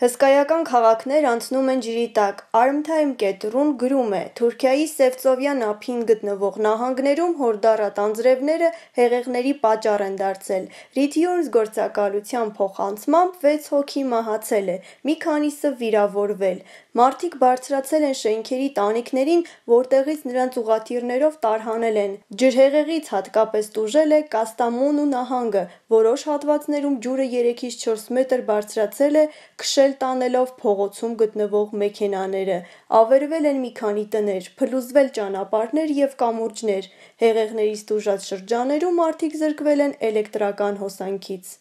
Հսկայական քաղաքներ անցնում են ջրի տակ։ Armtime.ru-ն գրում է. Թուրքիայի Սևծովյան ափին գտնվող նահանգներում հորդառատ անձրևները հեղեղների պատճառ են դարձել։ Returns գործակալության փոխանցմամբ 6 հոգի մահացել է, մի քանիսը վիրավորվել։ Մարտիկ բարձրացել են շենքերի տանիքներին, որտեղից նրանց ուղաթիռներով տարհանել են։ Ջրհեղեղից հատկապես տուժել է Կաստամոնու նահանգը, որոշ հատվածներում ջուրը 3-ից 4 մետր բարձրացել է, քշել Շել տանելով փողոցում գտնվող մեքենաները, ավերվել են մի քանի տներ, փլուզվել ճանապարհներ եւ կամուրջներ։ Հեղեղներից տուժած շրջաներում մարդիկ զրկվել են էլեկտրական հոսանքից։